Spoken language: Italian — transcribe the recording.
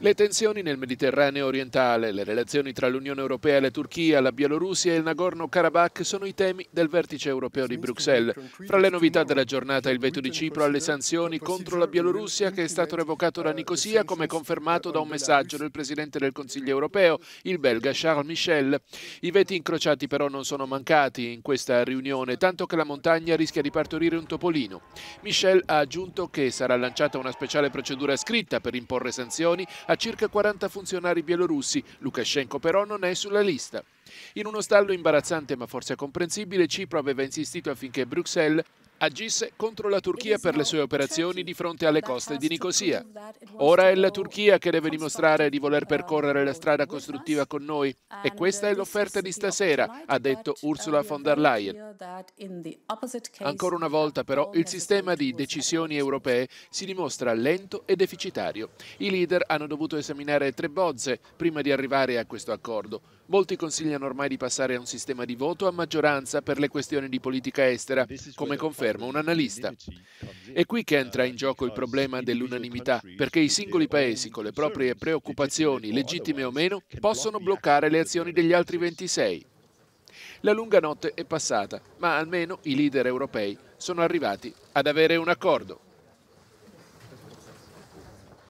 Le tensioni nel Mediterraneo orientale, le relazioni tra l'Unione Europea, e la Turchia, la Bielorussia e il Nagorno-Karabakh sono i temi del vertice europeo di Bruxelles. Fra le novità della giornata il veto di Cipro alle sanzioni contro la Bielorussia che è stato revocato da Nicosia come confermato da un messaggio del Presidente del Consiglio europeo, il belga Charles Michel. I veti incrociati però non sono mancati in questa riunione, tanto che la montagna rischia di partorire un topolino. Michel ha aggiunto che sarà lanciata una speciale procedura scritta per imporre sanzioni a circa 40 funzionari bielorussi. Lukashenko però non è sulla lista. In uno stallo imbarazzante ma forse comprensibile, Cipro aveva insistito affinché Bruxelles agisse contro la Turchia per le sue operazioni di fronte alle coste di Nicosia. Ora è la Turchia che deve dimostrare di voler percorrere la strada costruttiva con noi e uh, questa è l'offerta di stasera, ha detto Ursula uh, von der Leyen. Ancora una volta però il sistema di decisioni europee si dimostra lento e deficitario. I leader hanno dovuto esaminare tre bozze prima di arrivare a questo accordo. Molti consigliano ormai di passare a un sistema di voto a maggioranza per le questioni di politica estera, come conferma afferma un analista. È qui che entra in gioco il problema dell'unanimità, perché i singoli paesi, con le proprie preoccupazioni, legittime o meno, possono bloccare le azioni degli altri 26. La lunga notte è passata, ma almeno i leader europei sono arrivati ad avere un accordo.